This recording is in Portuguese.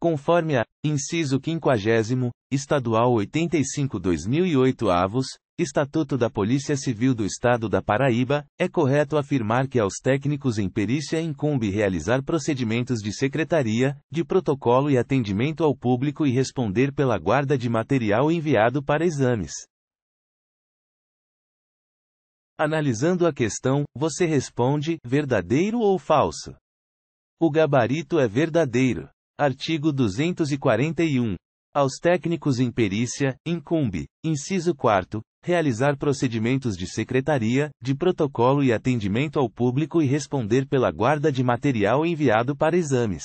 conforme a, inciso 50, Estadual 85-2008 avos, Estatuto da Polícia Civil do Estado da Paraíba, é correto afirmar que aos técnicos em perícia incumbe realizar procedimentos de secretaria, de protocolo e atendimento ao público e responder pela guarda de material enviado para exames. Analisando a questão, você responde: verdadeiro ou falso? O gabarito é verdadeiro. Artigo 241. Aos técnicos em perícia, incumbe, inciso 4, realizar procedimentos de secretaria, de protocolo e atendimento ao público e responder pela guarda de material enviado para exames.